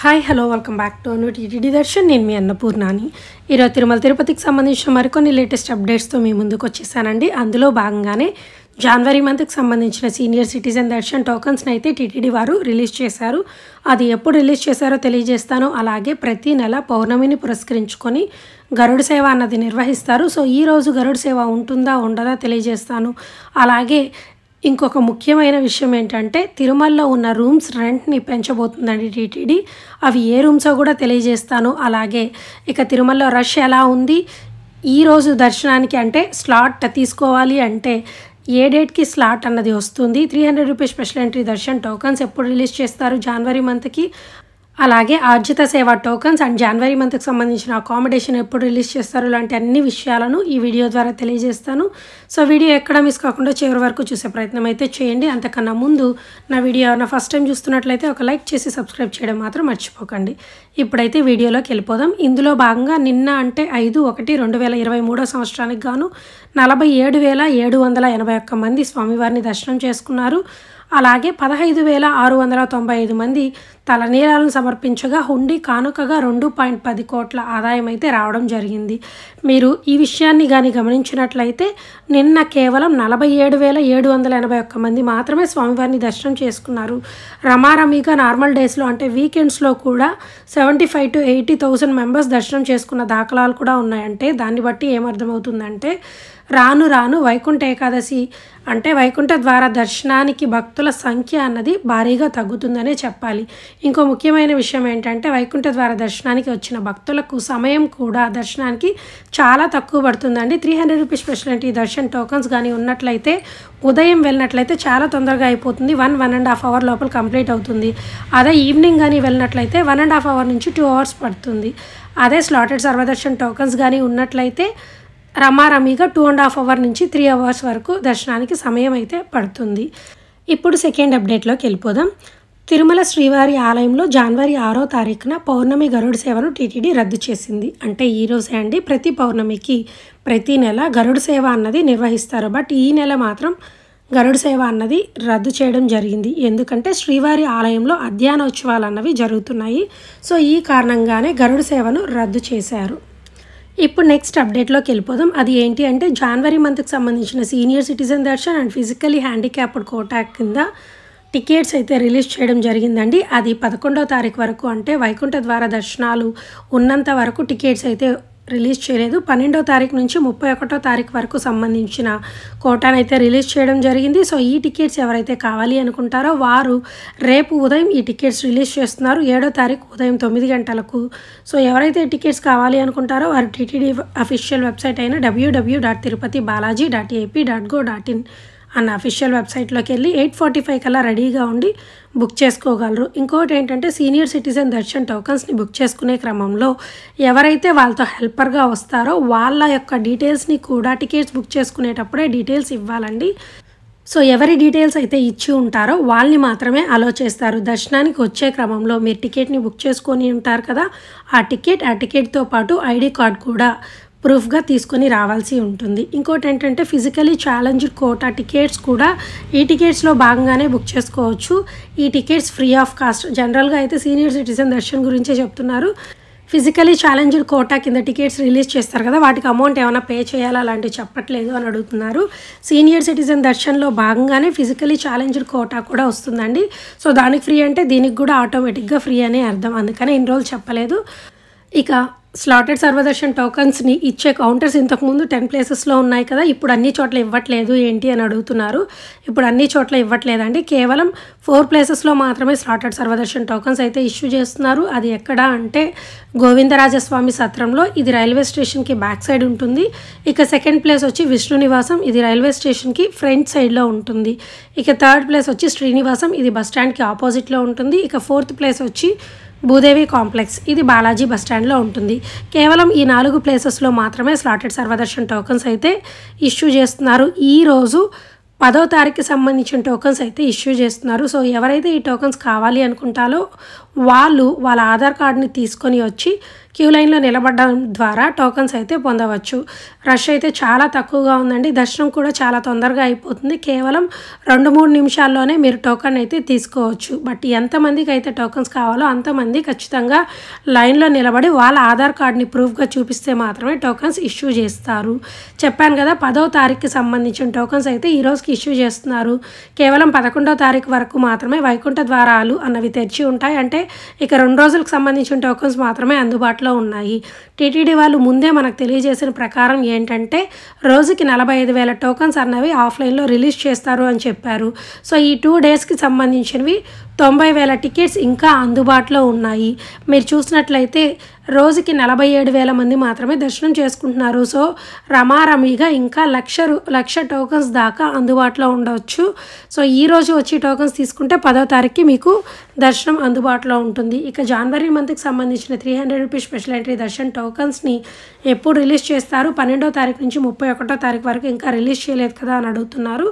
hi hello welcome back to Anu Darshan నేను మీ అన్నపూర్ణాని ఈరోజు తిరుమల తిరుపతికి సంబంధించిన మరికొన్ని లేటెస్ట్ అప్డేట్స్తో మీ ముందుకు వచ్చేసానండి అందులో భాగంగానే జనవరి మంత్కి సంబంధించిన సీనియర్ సిటిజన్ దర్శన్ టోకన్స్ని అయితే టీటీడీ వారు రిలీజ్ చేశారు అది ఎప్పుడు రిలీజ్ చేశారో తెలియజేస్తాను అలాగే ప్రతి నెల పౌర్ణమిని పురస్కరించుకొని గరుడు సేవ అన్నది నిర్వహిస్తారు సో ఈరోజు గరుడు సేవ ఉంటుందా ఉండదా తెలియజేస్తాను అలాగే ఇంకొక ముఖ్యమైన విషయం ఏంటంటే తిరుమలలో ఉన్న రూమ్స్ రెంట్ని పెంచబోతుందండి టీటీడీ అవి ఏ రూమ్సో కూడా తెలియజేస్తాను అలాగే ఇక తిరుమలలో రష్ ఎలా ఉంది ఈరోజు దర్శనానికి అంటే స్లాట్ తీసుకోవాలి అంటే ఏ డేట్కి స్లాట్ అన్నది వస్తుంది three hundred rupees special entry darshan tokens ఎప్పుడు రిలీజ్ చేస్తారు జనవరి మంత్కి అలాగే ఆర్జిత సేవ టోకన్స్ అండ్ జనవరి మంత్కి సంబంధించిన అకామిడేషన్ ఎప్పుడు రిలీజ్ చేస్తారు లాంటి అన్ని విషయాలను ఈ వీడియో ద్వారా తెలియజేస్తాను సో వీడియో ఎక్కడ మిస్ కాకుండా చివరి వరకు చూసే ప్రయత్నం అయితే చేయండి అంతకన్నా ముందు నా వీడియో ఏమైనా ఫస్ట్ టైం చూస్తున్నట్లయితే ఒక లైక్ చేసి సబ్స్క్రైబ్ చేయడం మాత్రం మర్చిపోకండి ఇప్పుడైతే వీడియోలోకి వెళ్ళిపోదాం ఇందులో భాగంగా నిన్న అంటే ఐదు ఒకటి రెండు వేల ఇరవై మూడో సంవత్సరానికి గాను నలభై ఏడు వేల ఏడు వందల ఎనభై ఒక్క మంది స్వామివారిని దర్శనం చేసుకున్నారు అలాగే పదహైదు వేల ఆరు వందల తొంభై ఐదు మంది తలనీలాలను సమర్పించగా హుండీ కానుకగా రెండు పాయింట్ పది కోట్ల ఆదాయం అయితే రావడం జరిగింది మీరు ఈ విషయాన్ని కానీ గమనించినట్లయితే నిన్న కేవలం నలభై ఏడు వేల ఏడు వందల ఎనభై ఒక్క మంది మాత్రమే స్వామివారిని దర్శనం చేసుకున్నారు రమారమిగా నార్మల్ డేస్లో అంటే వీకెండ్స్లో కూడా seventy five to eighty thousand members దర్శనం చేసుకున్న దాఖలాలు కూడా ఉన్నాయంటే దాన్ని బట్టి ఏమర్థమవుతుందంటే రాను రాను వైకుంఠ ఏకాదశి అంటే వైకుంఠ ద్వారా దర్శనానికి భక్తుల సంఖ్య అన్నది భారీగా తగ్గుతుందనే చెప్పాలి ఇంకో ముఖ్యమైన విషయం ఏంటంటే వైకుంఠ ద్వారా దర్శనానికి వచ్చిన భక్తులకు సమయం కూడా దర్శనానికి చాలా తక్కువ పడుతుందండి three hundred rupees speciality darshan tokens కానీ ఉన్నట్లయితే ఉదయం వెళ్ళినట్లయితే చాలా తొందరగా అయిపోతుంది one one and half hour లోపల కంప్లీట్ అవుతుంది అదే ఈవినింగ్ కానీ వెళ్ళినట్లయితే వన్ అండ్ హాఫ్ అవర్ నుంచి టూ అవర్స్ పడుతుంది అదే స్లాటెడ్ సర్వదర్శన్ టోకన్స్ కానీ ఉన్నట్లయితే రమారమిగా టూ అండ్ హాఫ్ అవర్ నుంచి త్రీ అవర్స్ వరకు దర్శనానికి సమయం అయితే పడుతుంది ఇప్పుడు సెకండ్ అప్డేట్లోకి వెళ్ళిపోదాం తిరుమల శ్రీవారి ఆలయంలో జనవరి ఆరో తారీఖున పౌర్ణమి గరుడు సేవను టీటీడీ రద్దు చేసింది అంటే ఈరోజే అండి ప్రతి పౌర్ణమికి ప్రతి నెల గరుడు సేవ అన్నది నిర్వహిస్తారు బట్ ఈ నెల మాత్రం గరుడు సేవ అన్నది రద్దు చేయడం జరిగింది ఎందుకంటే శ్రీవారి ఆలయంలో అధ్యయనోత్సవాలు అన్నవి జరుగుతున్నాయి సో ఈ కారణంగానే గరుడు సేవను రద్దు చేశారు ఇప్పుడు నెక్స్ట్ అప్డేట్లోకి వెళ్ళిపోదాం అది ఏంటి అంటే జనవరి మంత్కి సంబంధించిన senior citizen darshan and physically handicapped quota కింద టికెట్స్ అయితే రిలీజ్ చేయడం జరిగిందండి అది పదకొండో తారీఖు వరకు అంటే వైకుంఠ ద్వారా దర్శనాలు ఉన్నంత వరకు టికెట్స్ అయితే రిలీజ్ చేయలేదు పన్నెండో తారీఖు నుంచి ముప్పై ఒకటో తారీఖు వరకు సంబంధించిన కోటాను అయితే రిలీజ్ చేయడం జరిగింది సో ఈ టికెట్స్ ఎవరైతే కావాలి అనుకుంటారో వారు రేపు ఉదయం ఈ టికెట్స్ రిలీజ్ చేస్తున్నారు ఏడో తారీఖు ఉదయం తొమ్మిది గంటలకు సో ఎవరైతే టికెట్స్ కావాలి అనుకుంటారో వారు టీటీడీ అఫీషియల్ వెబ్సైట్ అయిన W W dot Tirupati Balaji dot AP dot go dot in అన్న అఫీషియల్ వెబ్సైట్లోకి వెళ్ళి ఎయిట్ ఫార్టీ ఫైవ్ కల్లా రెడీగా ఉండి బుక్ చేసుకోగలరు ఇంకోటి ఏంటంటే సీనియర్ సిటిజన్ దర్శన్ టోకన్స్ని బుక్ చేసుకునే క్రమంలో ఎవరైతే వాళ్ళతో హెల్పర్గా వస్తారో వాళ్ళ యొక్క డీటెయిల్స్ని కూడా టికెట్స్ బుక్ చేసుకునేటప్పుడే డీటెయిల్స్ ఇవ్వాలండి సో ఎవరి డీటెయిల్స్ అయితే ఇచ్చి ఉంటారో వాళ్ళని మాత్రమే అలో చేస్తారు దర్శనానికి వచ్చే క్రమంలో మీరు టికెట్ని బుక్ చేసుకొని ఉంటారు కదా ఆ టికెట్ ఆ టికెట్తో పాటు ఐడి కార్డ్ కూడా ప్రూఫ్గా తీసుకొని రావాల్సి ఉంటుంది ఇంకోటి ఏంటంటే ఫిజికలీ ఛాలెంజ్డ్ కోటా టికెట్స్ కూడా ఈ టికెట్స్లో భాగంగానే బుక్ చేసుకోవచ్చు ఈ టికెట్స్ ఫ్రీ ఆఫ్ కాస్ట్ జనరల్గా అయితే సీనియర్ సిటిజన్ దర్శన్ గురించే చెప్తున్నారు ఫిజికలీ ఛాలెంజ్డ్ కోటా కింద టికెట్స్ రిలీజ్ చేస్తారు కదా వాటికి అమౌంట్ ఏమైనా పే చేయాలా అలాంటివి చెప్పట్లేదు అని అడుగుతున్నారు సీనియర్ సిటిజన్ దర్శన్లో భాగంగానే ఫిజికలీ ఛాలెంజ్డ్ కోటా కూడా వస్తుందండి సో దానికి ఫ్రీ అంటే దీనికి కూడా ఆటోమేటిక్గా ఫ్రీ అనే అర్థం అందుకని ఇన్ని రోజులు చెప్పలేదు ఇక స్లాటెడ్ సర్వదర్శన్ టోకన్స్ని ఇచ్చే కౌంటర్స్ ఇంతకుముందు టెన్ ప్లేసెస్లో ఉన్నాయి కదా ఇప్పుడు అన్ని చోట్ల ఇవ్వట్లేదు ఏంటి అని అడుగుతున్నారు ఇప్పుడు అన్ని చోట్ల ఇవ్వట్లేదండి కేవలం ఫోర్ ప్లేసెస్లో మాత్రమే స్లాటెడ్ సర్వదర్శన్ టోకన్స్ అయితే ఇష్యూ చేస్తున్నారు అది ఎక్కడ అంటే గోవిందరాజస్వామి సత్రంలో ఇది రైల్వే స్టేషన్కి బ్యాక్ సైడ్ ఉంటుంది ఇక సెకండ్ ప్లేస్ వచ్చి విష్ణు నివాసం ఇది రైల్వే స్టేషన్కి ఫ్రంట్ సైడ్లో ఉంటుంది ఇక థర్డ్ ప్లేస్ వచ్చి శ్రీనివాసం ఇది బస్ స్టాండ్కి ఆపోజిట్లో ఉంటుంది ఇక ఫోర్త్ ప్లేస్ వచ్చి భూదేవి కాంప్లెక్స్ ఇది బాలాజీ బస్టాండ్లో ఉంటుంది కేవలం ఈ నాలుగు ప్లేసెస్లో మాత్రమే స్లాటెడ్ సర్వదర్శన్ టోకన్స్ అయితే ఇష్యూ చేస్తున్నారు ఈరోజు పదో తారీఖుకి సంబంధించిన టోకన్స్ అయితే ఇష్యూ చేస్తున్నారు సో ఎవరైతే ఈ టోకన్స్ కావాలి అనుకుంటారో వాళ్ళు వాళ్ళ ఆధార్ కార్డుని తీసుకొని వచ్చి క్యూ లైన్లో నిలబడడం ద్వారా టోకన్స్ అయితే పొందవచ్చు రష్ అయితే చాలా తక్కువగా ఉందండి దర్శనం కూడా చాలా తొందరగా అయిపోతుంది కేవలం రెండు మూడు నిమిషాల్లోనే మీరు టోకెన్ అయితే తీసుకోవచ్చు బట్ ఎంతమందికి అయితే టోకెన్స్ కావాలో అంతమంది ఖచ్చితంగా లైన్లో నిలబడి వాళ్ళ ఆధార్ కార్డుని ప్రూఫ్గా చూపిస్తే మాత్రమే టోకన్స్ ఇష్యూ చేస్తారు చెప్పాను కదా పదో తారీఖుకి సంబంధించిన టోకన్స్ అయితే ఈరోజుకి ఇష్యూ చేస్తున్నారు కేవలం పదకొండో తారీఖు వరకు మాత్రమే వైకుంఠ ద్వారాలు అన్నవి తెరిచి ఉంటాయి అంటే ఇక రెండు రోజులకు సంబంధించిన టోకెన్స్ మాత్రమే అందుబాటులో ఉన్నాయి టీటీడీ వాళ్ళు ముందే మనకు తెలియజేసిన ప్రకారం ఏంటంటే రోజుకి నలభై ఐదు వేల టోకన్స్ అన్నవి ఆఫ్లైన్లో రిలీజ్ చేస్తారు అని చెప్పారు సో ఈ టూ డేస్కి సంబంధించినవి తొంభై వేల టికెట్స్ ఇంకా అందుబాటులో ఉన్నాయి మీరు చూసినట్లయితే రోజుకి నలభై ఏడు వేల మంది మాత్రమే దర్శనం చేసుకుంటున్నారు సో రమారమిగా ఇంకా లక్ష లక్ష టోకన్స్ దాకా అందుబాటులో ఉండవచ్చు సో ఈరోజు వచ్చి టోకన్స్ తీసుకుంటే పదో తారీఖుకి మీకు దర్శనం అందుబాటులో ఉంటుంది ఇక జనవరి మంత్కి సంబంధించిన three hundred rupees special entry darshan టోకన్స్ని ఎప్పుడు రిలీజ్ చేస్తారు పన్నెండో తారీఖు నుంచి ముప్పై ఒకటో తారీఖు వరకు ఇంకా రిలీజ్ చేయలేదు కదా అని అడుగుతున్నారు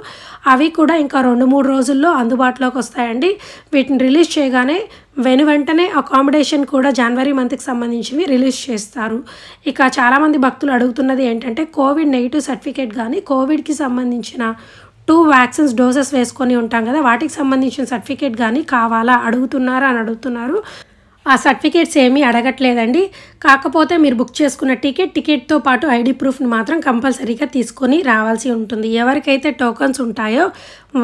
అవి కూడా ఇంకా రెండు మూడు రోజుల్లో అందుబాటులోకి వస్తాయండి వీటిని రిలీజ్ చేయగానే వెను వెంటనే అకామిడేషన్ కూడా జనవరి మంత్కి సంబంధించినవి రిలీజ్ చేస్తారు ఇక చాలామంది భక్తులు అడుగుతున్నది ఏంటంటే కోవిడ్ నెగిటివ్ సర్టిఫికేట్ కానీ కోవిడ్కి సంబంధించిన టూ వ్యాక్సిన్స్ డోసెస్ వేసుకొని ఉంటాం కదా వాటికి సంబంధించిన సర్టిఫికేట్ కానీ కావాలా అడుగుతున్నారా అని అడుగుతున్నారు ఆ సర్టిఫికేట్స్ ఏమీ అడగట్లేదండి కాకపోతే మీరు బుక్ చేసుకున్న టికెట్ టికెట్తో పాటు ఐడి ప్రూఫ్ని మాత్రం కంపల్సరీగా తీసుకొని రావాల్సి ఉంటుంది ఎవరికైతే టోకన్స్ ఉంటాయో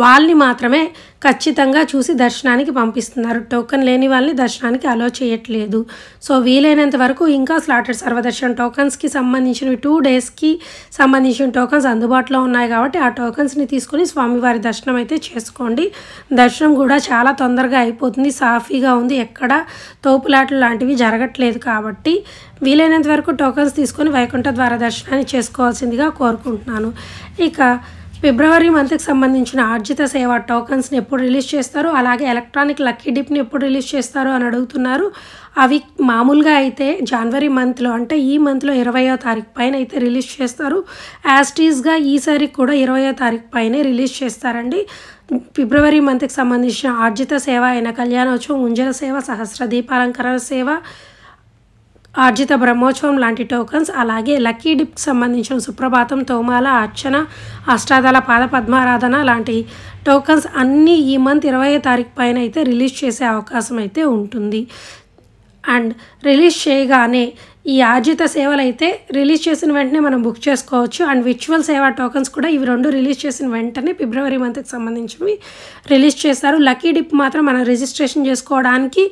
వాళ్ళని మాత్రమే ఖచ్చితంగా చూసి దర్శనానికి పంపిస్తున్నారు టోకెన్ లేని వాళ్ళని దర్శనానికి అలో చేయట్లేదు సో వీలైనంత వరకు ఇంకా స్లాటెడ్ సర్వదర్శన్ టోకన్స్కి సంబంధించినవి టూ డేస్కి సంబంధించిన టోకన్స్ అందుబాటులో ఉన్నాయి కాబట్టి ఆ టోకన్స్ని తీసుకొని స్వామివారి దర్శనం అయితే చేసుకోండి దర్శనం కూడా చాలా తొందరగా అయిపోతుంది సాఫీగా ఉంది ఎక్కడ తోపులాటలు లాంటివి జరగట్లేదు కాబట్టి వీలైనంత వరకు టోకన్స్ తీసుకొని వైకుంఠ ద్వారా దర్శనాన్ని చేసుకోవాల్సిందిగా కోరుకుంటున్నాను ఇక ఫిబ్రవరి మంత్కి సంబంధించిన ఆర్జిత సేవ టోకన్స్ని ఎప్పుడు రిలీజ్ చేస్తారు అలాగే ఎలక్ట్రానిక్ లక్కీ డిప్ని ఎప్పుడు రిలీజ్ చేస్తారు అని అడుగుతున్నారు అవి మామూలుగా అయితే జనవరి మంత్లో అంటే ఈ మంత్లో ఇరవయో తారీఖు పైన అయితే రిలీజ్ చేస్తారు యాస్టీస్గా ఈసారి కూడా ఇరవయో తారీఖు పైనే రిలీజ్ చేస్తారండి ఫిబ్రవరి మంత్కి సంబంధించిన ఆర్జిత సేవ అయిన కళ్యాణోత్సవం ఉంజల సేవ సహస్ర దీపాలంకరణ సేవ ఆర్జిత బ్రహ్మోత్సవం లాంటి టోకన్స్ అలాగే లక్కీ డిప్కి సంబంధించిన సుప్రభాతం తోమాల అర్చన అష్టాదాల పాద పద్మారాధన లాంటి టోకన్స్ అన్నీ ఈ మంత్ ఇరవై తారీఖు పైన అయితే రిలీజ్ చేసే అవకాశం అయితే ఉంటుంది అండ్ రిలీజ్ చేయగానే ఈ ఆర్జిత సేవలు అయితే రిలీజ్ చేసిన వెంటనే మనం బుక్ చేసుకోవచ్చు అండ్ విచువల్ సేవా టోకన్స్ కూడా ఇవి రెండు రిలీజ్ చేసిన వెంటనే ఫిబ్రవరి మంత్కి సంబంధించినవి రిలీజ్ చేస్తారు లక్కీ డిప్ మాత్రం మనం రిజిస్ట్రేషన్ చేసుకోవడానికి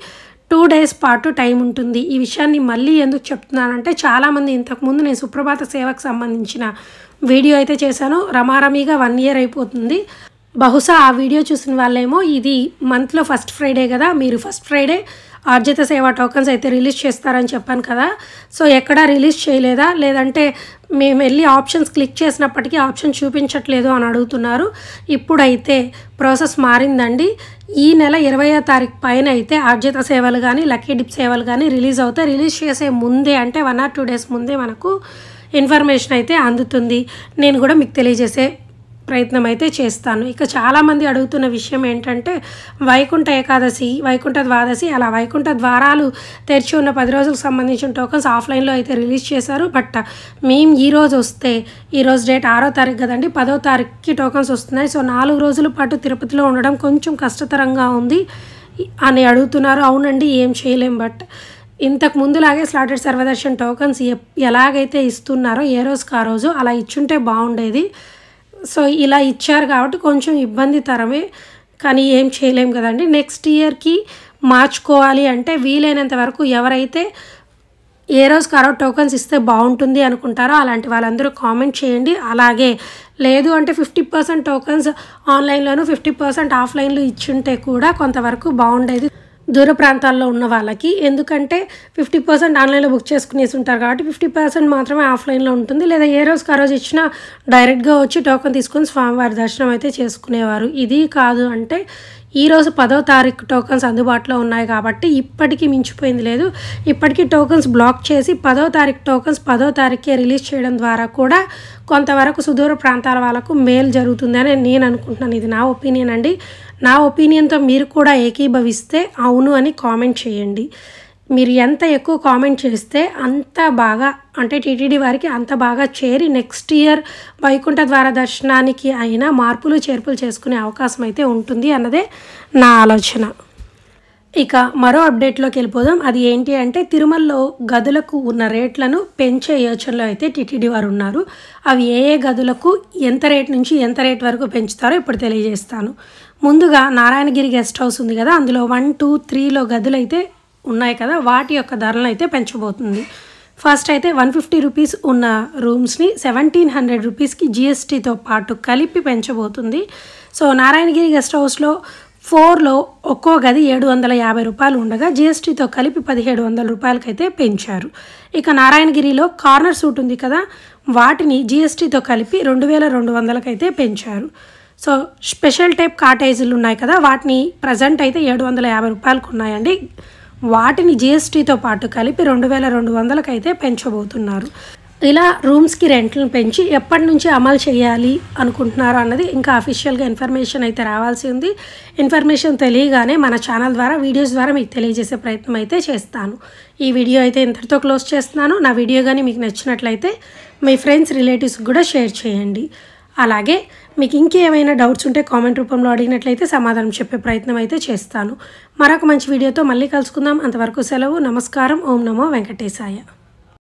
టూ డేస్ పాటు టైం ఉంటుంది ఈ విషయాన్ని మళ్ళీ ఎందుకు చెప్తున్నానంటే చాలామంది ఇంతకుముందు నేను సుప్రభాత సేవకు సంబంధించిన వీడియో అయితే చేశాను రమారమీగా వన్ ఇయర్ అయిపోతుంది బహుశా ఆ వీడియో చూసిన వాళ్ళేమో ఇది మంత్లో ఫస్ట్ ఫ్రైడే కదా మీరు ఫస్ట్ ఫ్రైడే ఆర్జిత సేవా టోకన్స్ అయితే రిలీజ్ చేస్తారని చెప్పాను కదా సో ఎక్కడా రిలీజ్ చేయలేదా లేదంటే మేము వెళ్ళి ఆప్షన్స్ క్లిక్ చేసినప్పటికీ ఆప్షన్ చూపించట్లేదు అని అడుగుతున్నారు ఇప్పుడైతే ప్రాసెస్ మారిందండి ఈ నెల ఇరవయో తారీఖు పైన అయితే ఆర్జిత సేవలు కానీ లక్కీ డిప్ సేవలు కానీ రిలీజ్ అవుతాయి రిలీజ్ చేసే ముందే అంటే వన్ ఆర్ టూ డేస్ ముందే మనకు ఇన్ఫర్మేషన్ అయితే అందుతుంది నేను కూడా మీకు తెలియజేసే ప్రయత్నం అయితే చేస్తాను ఇక చాలామంది అడుగుతున్న విషయం ఏంటంటే వైకుంఠ ఏకాదశి వైకుంఠ ద్వాదశి అలా వైకుంఠ ద్వారాలు తెరిచి ఉన్న పది రోజులకు సంబంధించిన టోకన్స్ ఆఫ్లైన్లో అయితే రిలీజ్ చేశారు బట్ మేము ఈరోజు వస్తే ఈరోజు డేట్ ఆరో తారీఖు కదండి పదో తారీఖుకి టోకన్స్ వస్తున్నాయి సో నాలుగు రోజుల పాటు తిరుపతిలో ఉండడం కొంచెం కష్టతరంగా ఉంది అని అడుగుతున్నారు అవునండి ఏం చేయలేం బట్ ఇంతకు ముందులాగే స్లాటెడ్ సర్వదర్శన్ టోకన్స్ ఎలాగైతే ఇస్తున్నారో ఏ రోజుకు ఆ రోజు అలా ఇచ్చుంటే బాగుండేది సో ఇలా ఇచ్చారు కాబట్టి కొంచెం ఇబ్బంది తరమే కానీ ఏం చేయలేం కదండి నెక్స్ట్ ఇయర్కి మార్చుకోవాలి అంటే వీలైనంత వరకు ఎవరైతే ఏ రోజు కరో టోకన్స్ ఇస్తే బాగుంటుంది అనుకుంటారో అలాంటి వాళ్ళందరూ కామెంట్ చేయండి అలాగే లేదు అంటే ఫిఫ్టీ పర్సెంట్ టోకన్స్ ఆన్లైన్లోనూ ఫిఫ్టీ పర్సెంట్ ఆఫ్లైన్లో ఇచ్చుంటే కూడా కొంతవరకు బాగుండేది దూర ప్రాంతాల్లో ఉన్న వాళ్ళకి ఎందుకంటే ఫిఫ్టీ పర్సెంట్ ఆన్లైన్లో బుక్ చేసుకునేసి ఉంటారు కాబట్టి ఫిఫ్టీ పర్సెంట్ మాత్రమే ఆఫ్లైన్లో ఉంటుంది లేదా ఏ రోజుకి ఆ రోజు ఇచ్చినా డైరెక్ట్గా వచ్చి టోకన్ తీసుకొని స్వామివారి దర్శనం అయితే చేసుకునేవారు ఇది కాదు అంటే ఈరోజు పదో తారీఖు టోకన్స్ అందుబాటులో ఉన్నాయి కాబట్టి ఇప్పటికీ మించిపోయింది లేదు ఇప్పటికీ టోకన్స్ బ్లాక్ చేసి పదో తారీఖు టోకన్స్ పదో తారీఖే రిలీజ్ చేయడం ద్వారా కూడా కొంతవరకు సుదూర ప్రాంతాల వాళ్ళకు మేలు జరుగుతుందని నేను అనుకుంటున్నాను ఇది నా ఒపీనియన్ అండి నా ఒపీనియన్తో మీరు కూడా ఏకీభవిస్తే అవును అని కామెంట్ చేయండి మీరు ఎంత ఎక్కువ కామెంట్ చేస్తే అంత బాగా అంటే టీటీడీ వారికి అంత బాగా చేరి నెక్స్ట్ ఇయర్ వైకుంఠ ద్వార దర్శనానికి అయినా మార్పులు చేర్పులు చేసుకునే అవకాశం అయితే ఉంటుంది అన్నదే నా ఆలోచన ఇక మరో అప్డేట్లోకి వెళ్ళిపోదాం అది ఏంటి అంటే తిరుమలలో గదులకు ఉన్న రేట్లను పెంచే యోచనలో అయితే టీటీడీ వారు ఉన్నారు అవి ఏ ఏ గదులకు ఎంత రేట్ నుంచి ఎంత రేట్ వరకు పెంచుతారో ఇప్పుడు తెలియజేస్తాను ముందుగా నారాయణగిరి గెస్ట్ హౌస్ ఉంది కదా అందులో వన్ టూ త్రీలో గదులు అయితే ఉన్నాయి కదా వాటి యొక్క ధరలను అయితే పెంచబోతుంది ఫస్ట్ అయితే వన్ ఫిఫ్టీ రూపీస్ ఉన్న రూమ్స్ని సెవెంటీన్ హండ్రెడ్ రూపీస్కి జిఎస్టీతో పాటు కలిపి పెంచబోతుంది సో నారాయణగిరి గెస్ట్ హౌస్లో ఫోర్లో ఒక్కో గది ఏడు వందల యాభై రూపాయలు ఉండగా జిఎస్టీతో కలిపి పదిహేడు వందల రూపాయలకైతే పెంచారు ఇక నారాయణగిరిలో కార్నర్ సూట్ ఉంది కదా వాటిని జిఎస్టీతో కలిపి రెండు వేల రెండు వందలకైతే పెంచారు సో స్పెషల్ టైప్ కాటేజీలు ఉన్నాయి కదా వాటిని ప్రజెంట్ అయితే ఏడు వందల యాభై రూపాయలకు ఉన్నాయండి వాటిని జిఎస్టీతో పాటు కలిపి రెండు వేల రెండు అయితే పెంచబోతున్నారు ఇలా రూమ్స్కి రెంట్లను పెంచి ఎప్పటి నుంచి అమలు చేయాలి అనుకుంటున్నారు అన్నది ఇంకా అఫీషియల్గా ఇన్ఫర్మేషన్ అయితే రావాల్సి ఉంది ఇన్ఫర్మేషన్ తెలియగానే మన ఛానల్ ద్వారా వీడియోస్ ద్వారా మీకు తెలియజేసే ప్రయత్నం అయితే చేస్తాను ఈ వీడియో అయితే ఇంతటితో క్లోజ్ చేస్తున్నాను నా వీడియో కానీ మీకు నచ్చినట్లయితే మీ ఫ్రెండ్స్ రిలేటివ్స్కి కూడా షేర్ చేయండి అలాగే మీకు ఇంకేమైనా డౌట్స్ ఉంటే కామెంట్ రూపంలో అడిగినట్లయితే సమాధానం చెప్పే ప్రయత్నం అయితే చేస్తాను మరొక మంచి వీడియోతో మళ్ళీ కలుసుకుందాం అంతవరకు సెలవు నమస్కారం ఓం నమో వెంకటేశాయ